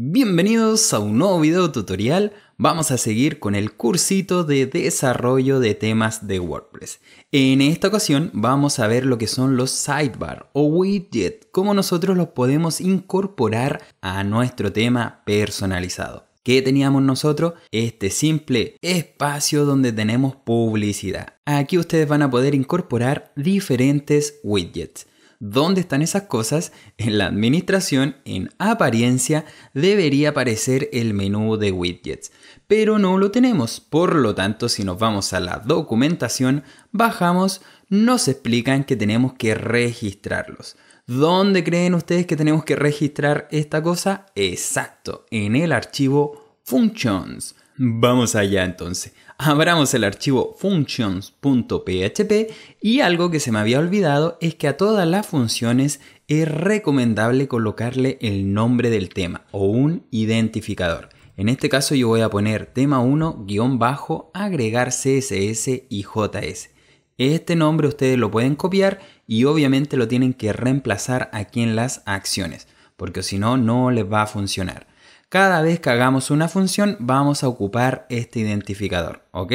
Bienvenidos a un nuevo video tutorial. Vamos a seguir con el cursito de desarrollo de temas de WordPress. En esta ocasión vamos a ver lo que son los sidebar o widget, cómo nosotros los podemos incorporar a nuestro tema personalizado. ¿Qué teníamos nosotros? Este simple espacio donde tenemos publicidad. Aquí ustedes van a poder incorporar diferentes widgets. ¿Dónde están esas cosas? En la administración, en apariencia, debería aparecer el menú de widgets. Pero no lo tenemos, por lo tanto, si nos vamos a la documentación, bajamos, nos explican que tenemos que registrarlos. ¿Dónde creen ustedes que tenemos que registrar esta cosa? Exacto, en el archivo functions. Vamos allá entonces. Abramos el archivo functions.php y algo que se me había olvidado es que a todas las funciones es recomendable colocarle el nombre del tema o un identificador. En este caso yo voy a poner tema 1 bajo agregar CSS y JS. Este nombre ustedes lo pueden copiar y obviamente lo tienen que reemplazar aquí en las acciones porque si no, no les va a funcionar. Cada vez que hagamos una función vamos a ocupar este identificador, ¿ok?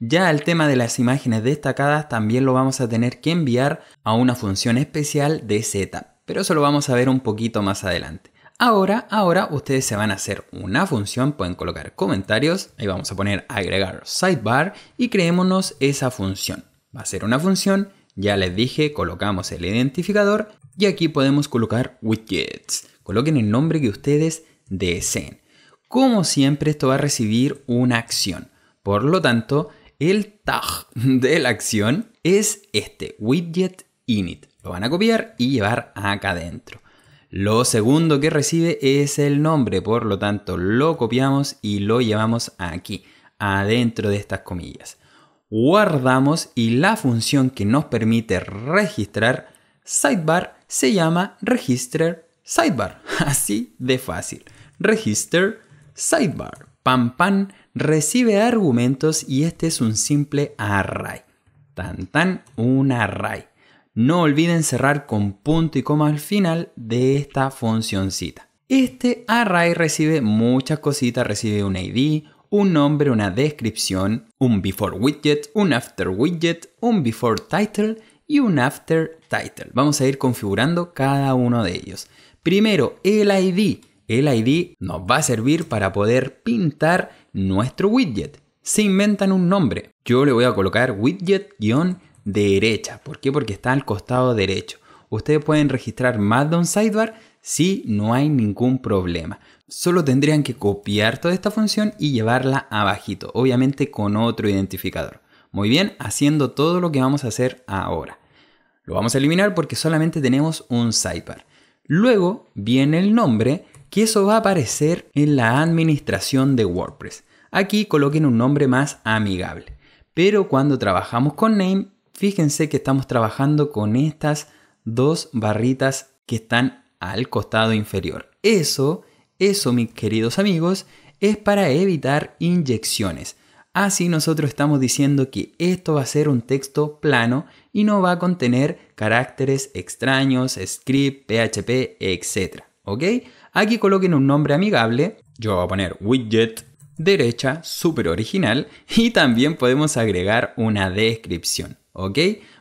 Ya el tema de las imágenes destacadas también lo vamos a tener que enviar a una función especial de Z, pero eso lo vamos a ver un poquito más adelante. Ahora, ahora ustedes se van a hacer una función, pueden colocar comentarios, ahí vamos a poner agregar sidebar y creémonos esa función. Va a ser una función, ya les dije, colocamos el identificador y aquí podemos colocar widgets. Coloquen el nombre que ustedes deseen. Como siempre, esto va a recibir una acción. Por lo tanto, el tag de la acción es este, widget init. Lo van a copiar y llevar acá adentro. Lo segundo que recibe es el nombre, por lo tanto lo copiamos y lo llevamos aquí, adentro de estas comillas. Guardamos y la función que nos permite registrar sidebar se llama register sidebar. Así de fácil. Register, Sidebar. pam pan, recibe argumentos y este es un simple array. Tan tan, un array. No olviden cerrar con punto y coma al final de esta funcioncita. Este array recibe muchas cositas, recibe un ID, un nombre, una descripción, un before widget, un after widget, un before title y un after title. Vamos a ir configurando cada uno de ellos. Primero, el ID el ID nos va a servir para poder pintar nuestro widget. Se inventan un nombre. Yo le voy a colocar widget-derecha. ¿Por qué? Porque está al costado derecho. Ustedes pueden registrar más de un sidebar si no hay ningún problema. Solo tendrían que copiar toda esta función y llevarla abajito, obviamente con otro identificador. Muy bien, haciendo todo lo que vamos a hacer ahora. Lo vamos a eliminar porque solamente tenemos un sidebar. Luego viene el nombre que eso va a aparecer en la administración de WordPress. Aquí coloquen un nombre más amigable. Pero cuando trabajamos con name, fíjense que estamos trabajando con estas dos barritas que están al costado inferior. Eso, eso mis queridos amigos, es para evitar inyecciones. Así nosotros estamos diciendo que esto va a ser un texto plano y no va a contener caracteres extraños, script, PHP, etc. ¿ok? Aquí coloquen un nombre amigable, yo voy a poner widget derecha, súper original, y también podemos agregar una descripción, ¿ok?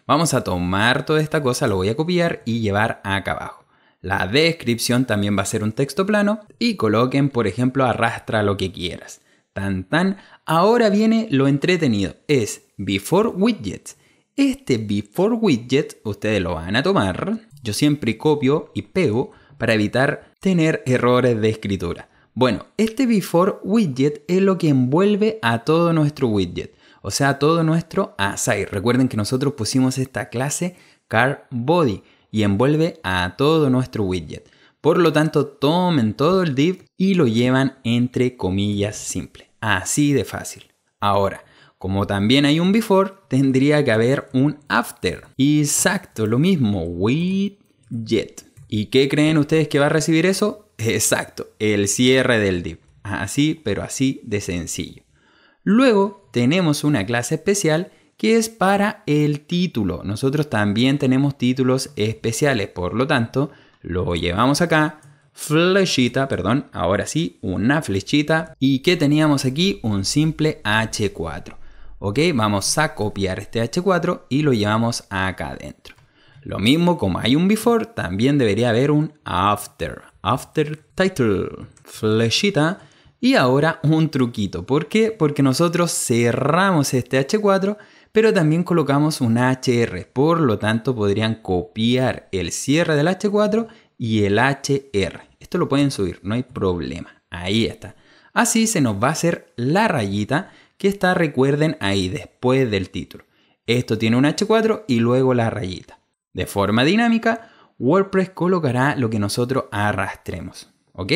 Vamos a tomar toda esta cosa, lo voy a copiar y llevar acá abajo. La descripción también va a ser un texto plano y coloquen, por ejemplo, arrastra lo que quieras. Tan tan, ahora viene lo entretenido, es before widgets. Este before widget ustedes lo van a tomar, yo siempre copio y pego para evitar tener errores de escritura. Bueno, este before widget es lo que envuelve a todo nuestro widget, o sea, todo nuestro aside. Recuerden que nosotros pusimos esta clase car body y envuelve a todo nuestro widget. Por lo tanto, tomen todo el div y lo llevan entre comillas simple. Así de fácil. Ahora, como también hay un before, tendría que haber un after. Exacto, lo mismo, widget. ¿Y qué creen ustedes que va a recibir eso? Exacto, el cierre del dip, Así, pero así de sencillo. Luego tenemos una clase especial que es para el título. Nosotros también tenemos títulos especiales, por lo tanto, lo llevamos acá, flechita, perdón, ahora sí, una flechita. ¿Y qué teníamos aquí? Un simple H4. Ok, vamos a copiar este H4 y lo llevamos acá adentro. Lo mismo como hay un before, también debería haber un after. After title, flechita. Y ahora un truquito. ¿Por qué? Porque nosotros cerramos este H4, pero también colocamos un HR. Por lo tanto, podrían copiar el cierre del H4 y el HR. Esto lo pueden subir, no hay problema. Ahí está. Así se nos va a hacer la rayita que está, recuerden, ahí después del título. Esto tiene un H4 y luego la rayita. De forma dinámica, WordPress colocará lo que nosotros arrastremos. ¿Ok?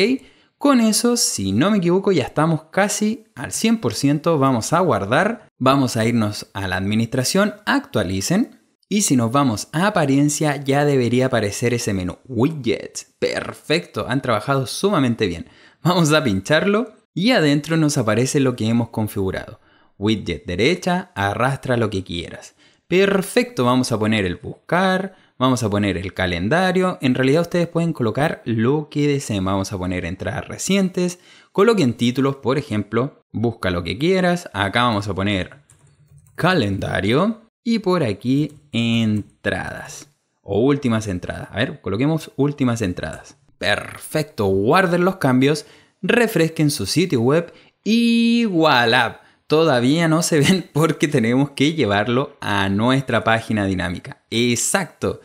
Con eso, si no me equivoco, ya estamos casi al 100%. Vamos a guardar, vamos a irnos a la administración, actualicen. Y si nos vamos a apariencia, ya debería aparecer ese menú. Widgets. Perfecto, han trabajado sumamente bien. Vamos a pincharlo y adentro nos aparece lo que hemos configurado. Widget derecha, arrastra lo que quieras. Perfecto, vamos a poner el buscar, vamos a poner el calendario. En realidad ustedes pueden colocar lo que deseen. Vamos a poner entradas recientes. Coloquen títulos, por ejemplo, busca lo que quieras. Acá vamos a poner calendario y por aquí entradas o últimas entradas. A ver, coloquemos últimas entradas. Perfecto, guarden los cambios, refresquen su sitio web y voilà todavía no se ven porque tenemos que llevarlo a nuestra página dinámica. Exacto.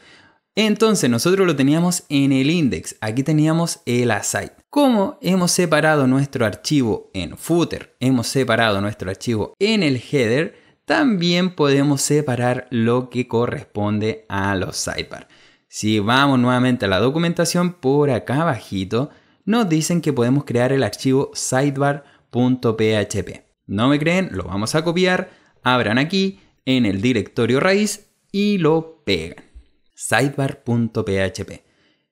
Entonces nosotros lo teníamos en el index, aquí teníamos el aside. Como hemos separado nuestro archivo en footer, hemos separado nuestro archivo en el header, también podemos separar lo que corresponde a los sidebar. Si vamos nuevamente a la documentación, por acá abajito nos dicen que podemos crear el archivo sidebar.php. No me creen, lo vamos a copiar, abran aquí en el directorio raíz y lo pegan. Sidebar.php.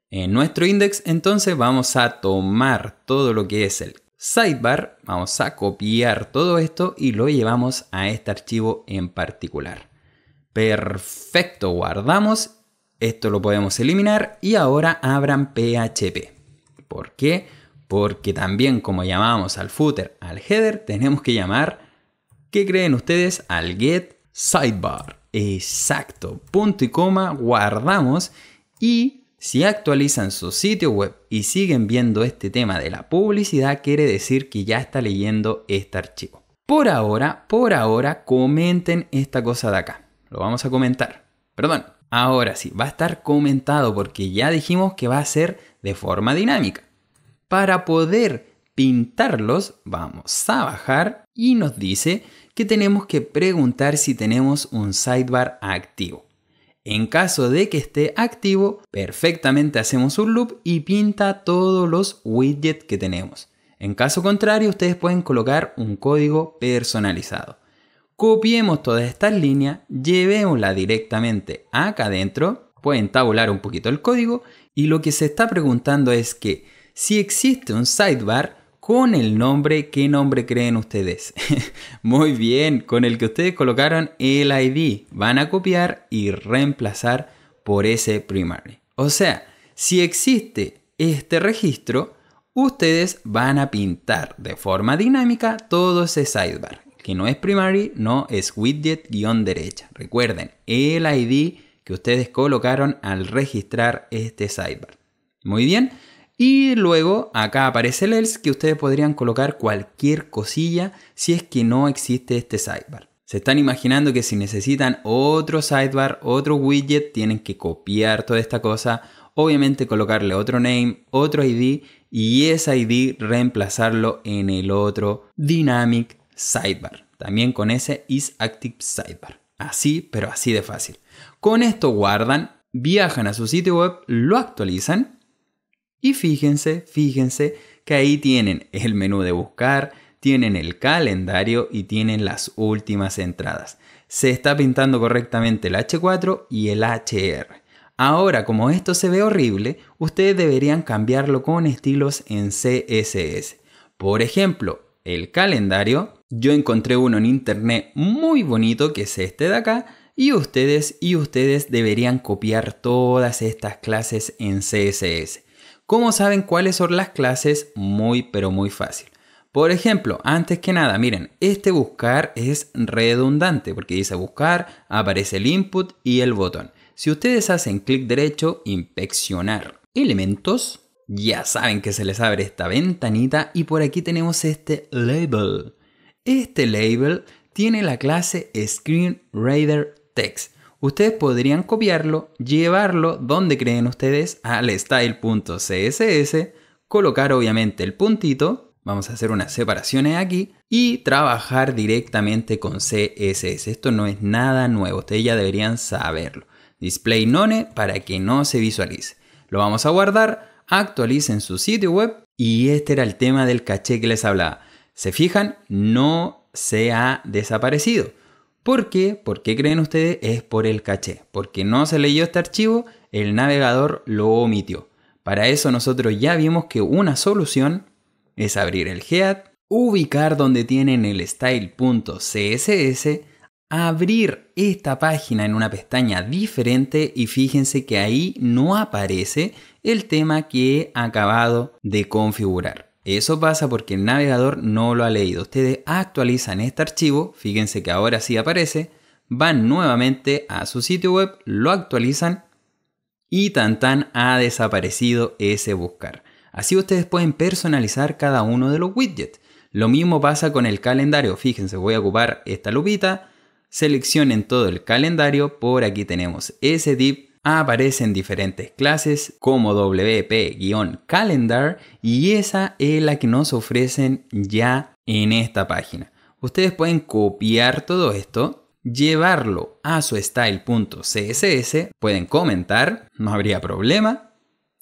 En nuestro index entonces vamos a tomar todo lo que es el sidebar, vamos a copiar todo esto y lo llevamos a este archivo en particular. Perfecto, guardamos, esto lo podemos eliminar y ahora abran PHP. ¿Por qué? Porque también como llamamos al footer, al header, tenemos que llamar, ¿qué creen ustedes? Al get sidebar. Exacto, punto y coma, guardamos y si actualizan su sitio web y siguen viendo este tema de la publicidad, quiere decir que ya está leyendo este archivo. Por ahora, por ahora, comenten esta cosa de acá. Lo vamos a comentar. Perdón, ahora sí, va a estar comentado porque ya dijimos que va a ser de forma dinámica. Para poder pintarlos, vamos a bajar y nos dice que tenemos que preguntar si tenemos un sidebar activo. En caso de que esté activo, perfectamente hacemos un loop y pinta todos los widgets que tenemos. En caso contrario, ustedes pueden colocar un código personalizado. Copiemos todas estas líneas, llevémosla directamente acá adentro, pueden tabular un poquito el código y lo que se está preguntando es que si existe un sidebar con el nombre, ¿qué nombre creen ustedes? Muy bien, con el que ustedes colocaron el ID. Van a copiar y reemplazar por ese primary. O sea, si existe este registro, ustedes van a pintar de forma dinámica todo ese sidebar, que no es primary, no es widget-derecha. Recuerden, el ID que ustedes colocaron al registrar este sidebar. Muy bien, y luego acá aparece el else que ustedes podrían colocar cualquier cosilla si es que no existe este sidebar. Se están imaginando que si necesitan otro sidebar, otro widget, tienen que copiar toda esta cosa, obviamente colocarle otro name, otro ID y ese ID reemplazarlo en el otro dynamic sidebar. También con ese is sidebar. Así, pero así de fácil. Con esto guardan, viajan a su sitio web, lo actualizan y fíjense, fíjense que ahí tienen el menú de buscar, tienen el calendario y tienen las últimas entradas. Se está pintando correctamente el H4 y el HR. Ahora, como esto se ve horrible, ustedes deberían cambiarlo con estilos en CSS. Por ejemplo, el calendario, yo encontré uno en internet muy bonito que es este de acá, y ustedes y ustedes deberían copiar todas estas clases en CSS. ¿Cómo saben cuáles son las clases? Muy pero muy fácil. Por ejemplo, antes que nada, miren, este buscar es redundante porque dice buscar, aparece el input y el botón. Si ustedes hacen clic derecho, inspeccionar elementos, ya saben que se les abre esta ventanita y por aquí tenemos este label. Este label tiene la clase reader Text ustedes podrían copiarlo, llevarlo donde creen ustedes al style.css, colocar obviamente el puntito, vamos a hacer unas separaciones aquí, y trabajar directamente con CSS. Esto no es nada nuevo, ustedes ya deberían saberlo. Display none para que no se visualice. Lo vamos a guardar, actualicen su sitio web y este era el tema del caché que les hablaba. Se fijan, no se ha desaparecido. ¿Por qué? ¿Por qué creen ustedes? Es por el caché. Porque no se leyó este archivo, el navegador lo omitió. Para eso nosotros ya vimos que una solución es abrir el head, ubicar donde tienen el style.css, abrir esta página en una pestaña diferente y fíjense que ahí no aparece el tema que he acabado de configurar. Eso pasa porque el navegador no lo ha leído. Ustedes actualizan este archivo, fíjense que ahora sí aparece, van nuevamente a su sitio web, lo actualizan y tan tan ha desaparecido ese buscar. Así ustedes pueden personalizar cada uno de los widgets. Lo mismo pasa con el calendario. Fíjense, voy a ocupar esta lupita, seleccionen todo el calendario, por aquí tenemos ese tip aparecen diferentes clases como WP-Calendar y esa es la que nos ofrecen ya en esta página. Ustedes pueden copiar todo esto, llevarlo a su style.css, pueden comentar, no habría problema,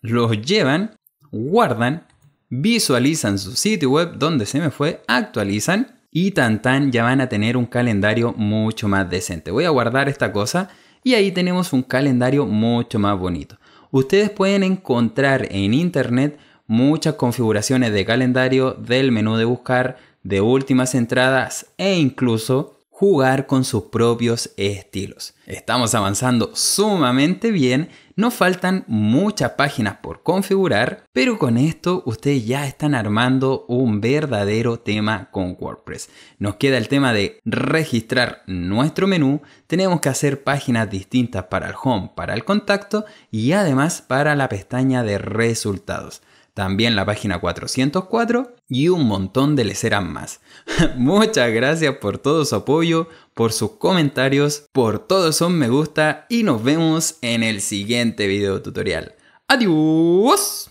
los llevan, guardan, visualizan su sitio web donde se me fue, actualizan y tan tan ya van a tener un calendario mucho más decente. Voy a guardar esta cosa y ahí tenemos un calendario mucho más bonito. Ustedes pueden encontrar en internet muchas configuraciones de calendario del menú de buscar, de últimas entradas e incluso jugar con sus propios estilos. Estamos avanzando sumamente bien, nos faltan muchas páginas por configurar, pero con esto ustedes ya están armando un verdadero tema con WordPress. Nos queda el tema de registrar nuestro menú, tenemos que hacer páginas distintas para el home, para el contacto y además para la pestaña de resultados también la página 404 y un montón de leceras más. Muchas gracias por todo su apoyo, por sus comentarios, por todo su me gusta y nos vemos en el siguiente video tutorial. ¡Adiós!